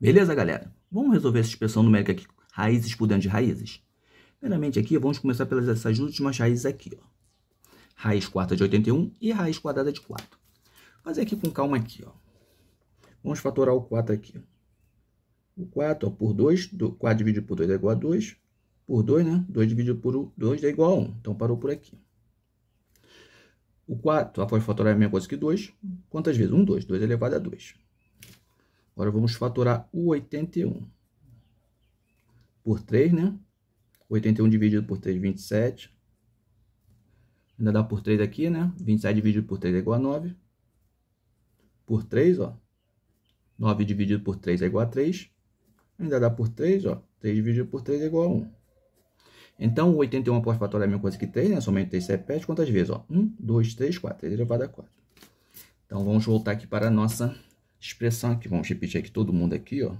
Beleza, galera? Vamos resolver essa expressão numérica aqui, raízes por dentro de raízes. Primeiramente aqui, vamos começar pelas essas últimas raízes aqui, ó. Raiz quarta de 81 e raiz quadrada de 4. Fazer aqui com calma aqui, ó. Vamos fatorar o 4 aqui. O 4 ó, por 2, 4 dividido por 2 é igual a 2. Por 2, né? 2 dividido por 2 é igual a 1. Então, parou por aqui. O 4, após fatorar a mesma coisa que 2, quantas vezes? 1, 2. 2 elevado a 2. Agora vamos fatorar o 81 por 3, né? 81 dividido por 3, 27. Ainda dá por 3 aqui, né? 27 dividido por 3 é igual a 9. Por 3, ó. 9 dividido por 3 é igual a 3. Ainda dá por 3, ó. 3 dividido por 3 é igual a 1. Então, o 81 após fatorar é a mesma coisa que 3, né? Somente 3 se repete quantas vezes? Ó? 1, 2, 3, 4. 3 elevado a 4. Então, vamos voltar aqui para a nossa expressão aqui. Vamos repetir aqui todo mundo aqui, ó.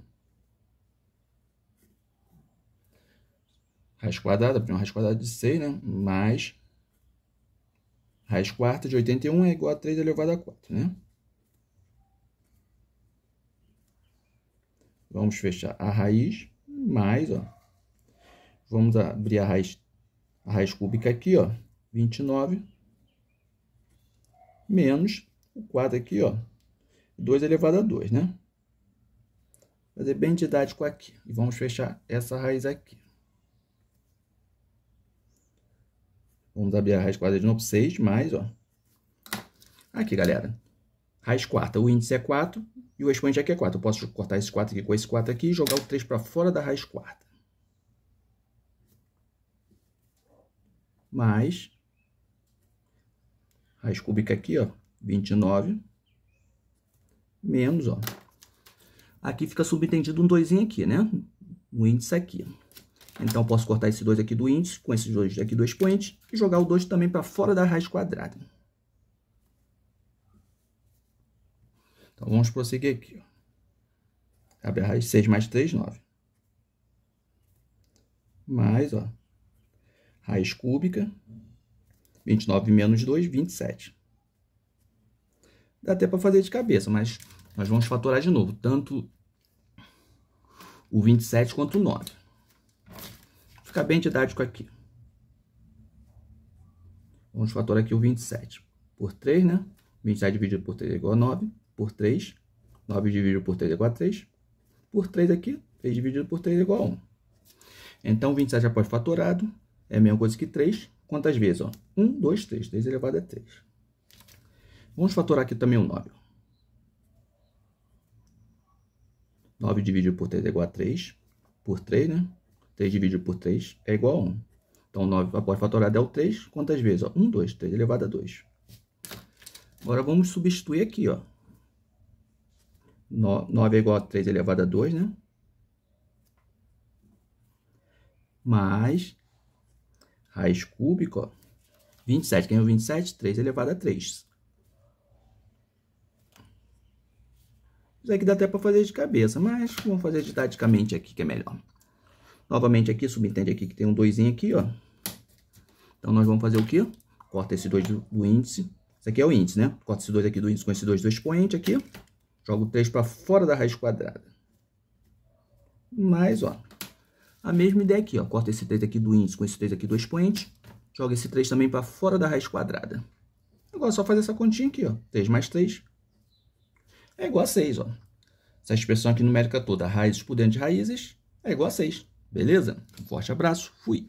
Raiz quadrada, primeiro raiz quadrada de 6, né? Mais raiz quarta de 81 é igual a 3 elevado a 4, né? Vamos fechar a raiz mais, ó. Vamos abrir a raiz, a raiz cúbica aqui, ó. 29 menos o 4 aqui, ó. 2 elevado a 2, né? Fazer bem didático aqui. E vamos fechar essa raiz aqui. Vamos abrir a raiz quadrada de novo, 6 mais, ó. Aqui, galera. Raiz quarta, o índice é 4 e o expoente aqui é 4. Eu posso cortar esse 4 aqui com esse 4 aqui e jogar o 3 para fora da raiz quarta. Mais, raiz cúbica aqui, ó, 29 menos, ó. Aqui fica subentendido um 2 aqui, né? O índice aqui. Então, posso cortar esse 2 aqui do índice, com esses dois aqui do expoente, e jogar o 2 também para fora da raiz quadrada. Então, vamos prosseguir aqui. Abre a raiz 6 mais 3, 9. Mais, ó, raiz cúbica, 29 menos 2, 27 dá até para fazer de cabeça, mas nós vamos fatorar de novo, tanto o 27 quanto o 9. Ficar bem didático aqui. Vamos fatorar aqui o 27 por 3, né? 27 dividido por 3 é igual a 9, por 3. 9 dividido por 3 é igual a 3. Por 3 aqui, 3 dividido por 3 é igual a 1. Então, 27 após fatorado é a mesma coisa que 3. Quantas vezes? Ó? 1, 2, 3. 3 elevado a é 3. Vamos fatorar aqui também o 9. 9 dividido por 3 é igual a 3. Por 3, né? 3 dividido por 3 é igual a 1. Então, 9 após fatorar é o 3. Quantas vezes? Ó, 1, 2, 3 elevado a 2. Agora, vamos substituir aqui, ó. 9 é igual a 3 elevado a 2, né? Mais raiz cúbica, ó. 27. Quem é o 27? 3 elevado a 3. Isso aqui dá até para fazer de cabeça, mas vamos fazer didaticamente aqui, que é melhor. Novamente aqui, subentende aqui que tem um 2 aqui, ó. Então, nós vamos fazer o quê? Corta esse 2 do, do, índice. Isso aqui é o índice, né? Corta esse 2 aqui do índice com esse 2 do expoente aqui. Joga o 3 para fora da raiz quadrada. Mais, ó, a mesma ideia aqui, ó. Corta esse 3 aqui do índice com esse 3 aqui do expoente. Joga esse 3 também para fora da raiz quadrada. Agora, é só fazer essa continha aqui, ó. 3 mais 3 é igual a 6. Ó. Essa expressão aqui numérica toda, raízes por dentro de raízes, é igual a 6. Beleza? Um forte abraço, fui!